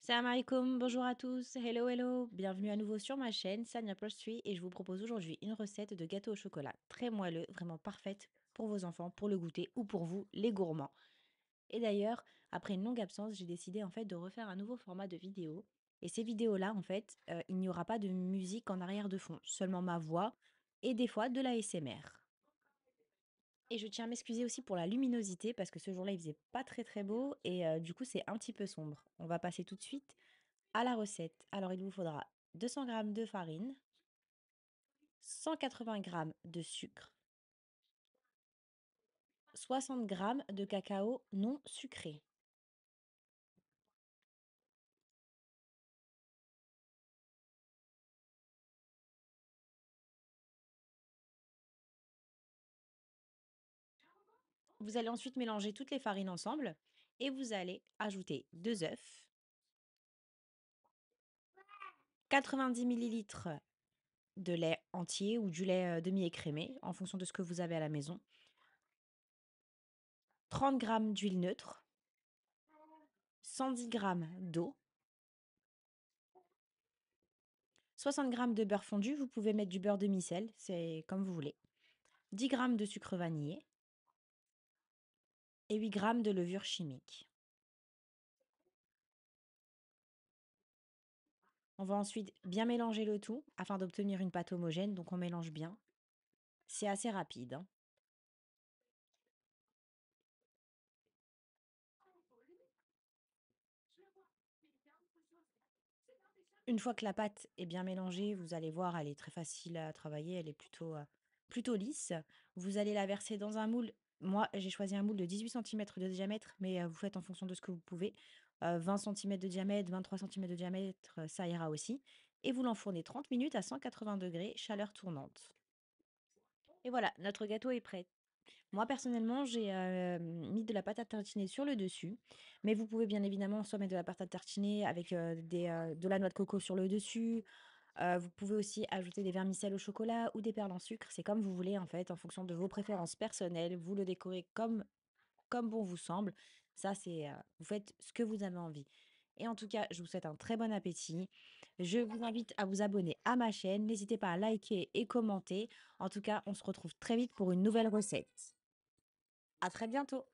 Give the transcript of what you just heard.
Salam alaikum, bonjour à tous, hello hello, bienvenue à nouveau sur ma chaîne Sanya Plus et je vous propose aujourd'hui une recette de gâteau au chocolat très moelleux, vraiment parfaite pour vos enfants, pour le goûter ou pour vous les gourmands. Et d'ailleurs, après une longue absence, j'ai décidé en fait de refaire un nouveau format de vidéo. Et ces vidéos-là, en fait, euh, il n'y aura pas de musique en arrière de fond, seulement ma voix et des fois de la SMR. Et je tiens à m'excuser aussi pour la luminosité parce que ce jour-là, il faisait pas très très beau et du coup, c'est un petit peu sombre. On va passer tout de suite à la recette. Alors, il vous faudra 200 g de farine, 180 g de sucre, 60 g de cacao non sucré, Vous allez ensuite mélanger toutes les farines ensemble et vous allez ajouter deux œufs, 90 ml de lait entier ou du lait demi-écrémé en fonction de ce que vous avez à la maison, 30 g d'huile neutre, 110 g d'eau, 60 g de beurre fondu, vous pouvez mettre du beurre demi-sel, c'est comme vous voulez, 10 g de sucre vanillé, et 8 grammes de levure chimique. On va ensuite bien mélanger le tout afin d'obtenir une pâte homogène, donc on mélange bien. C'est assez rapide. Hein. Une fois que la pâte est bien mélangée, vous allez voir, elle est très facile à travailler, elle est plutôt euh, lisse. Vous allez la verser dans un moule moi, j'ai choisi un moule de 18 cm de diamètre, mais vous faites en fonction de ce que vous pouvez. 20 cm de diamètre, 23 cm de diamètre, ça ira aussi et vous l'enfournez 30 minutes à 180 degrés, chaleur tournante. Et voilà, notre gâteau est prêt. Moi, personnellement, j'ai, mis de la pâte à tartiner sur le dessus, mais vous pouvez bien évidemment soit mettre de la pâte à tartiner avec, des, de la noix de coco sur le dessus vous pouvez aussi ajouter des vermicelles au chocolat ou des perles en sucre. C'est comme vous voulez en fait, en fonction de vos préférences personnelles. Vous le décorez comme, comme bon vous semble. Ça, c'est vous faites ce que vous avez envie. Et en tout cas, je vous souhaite un très bon appétit. Je vous invite à vous abonner à ma chaîne. N'hésitez pas à liker et commenter. En tout cas, on se retrouve très vite pour une nouvelle recette. À très bientôt.